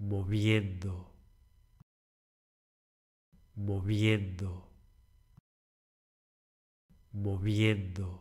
moviendo, moviendo, moviendo.